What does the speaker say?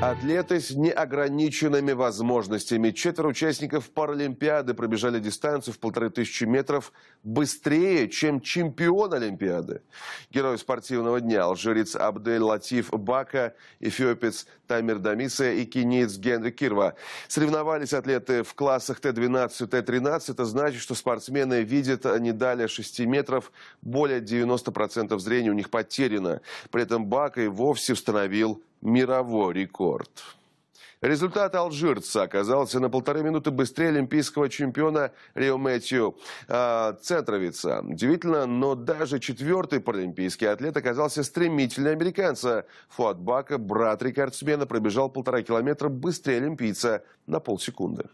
Атлеты с неограниченными возможностями. Четверо участников Паралимпиады пробежали дистанцию в полторы тысячи метров быстрее, чем чемпион Олимпиады. Герой спортивного дня алжирец Абдель Латиф Бака, эфиопец Тамир Дамиса и кенец Генри Кирва. Соревновались атлеты в классах Т-12 и Т-13. Это значит, что спортсмены видят не далее 6 метров. Более 90% зрения у них потеряно. При этом Бака и вовсе установил мировой рекорд. Результат алжирца оказался на полторы минуты быстрее олимпийского чемпиона Рио Мэтью э, Центровица. Удивительно, но даже четвертый паралимпийский атлет оказался стремительнее американца. Фуат Бака, брат рекордсмена, пробежал полтора километра быстрее олимпийца на полсекунды.